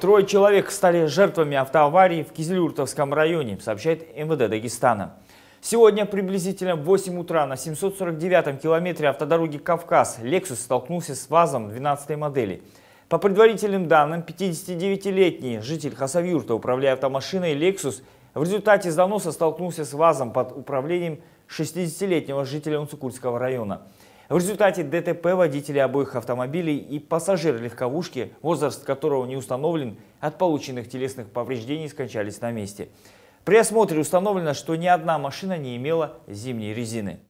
Трое человек стали жертвами автоаварии в Кизилюртовском районе, сообщает МВД Дагестана. Сегодня приблизительно в 8 утра на 749-м километре автодороги «Кавказ» «Лексус» столкнулся с ВАЗом 12-й модели. По предварительным данным, 59-летний житель Хасавюрта, управляя автомашиной «Лексус», в результате заноса столкнулся с ВАЗом под управлением 60-летнего жителя Унцукульского района. В результате ДТП водители обоих автомобилей и пассажир легковушки, возраст которого не установлен, от полученных телесных повреждений скончались на месте. При осмотре установлено, что ни одна машина не имела зимней резины.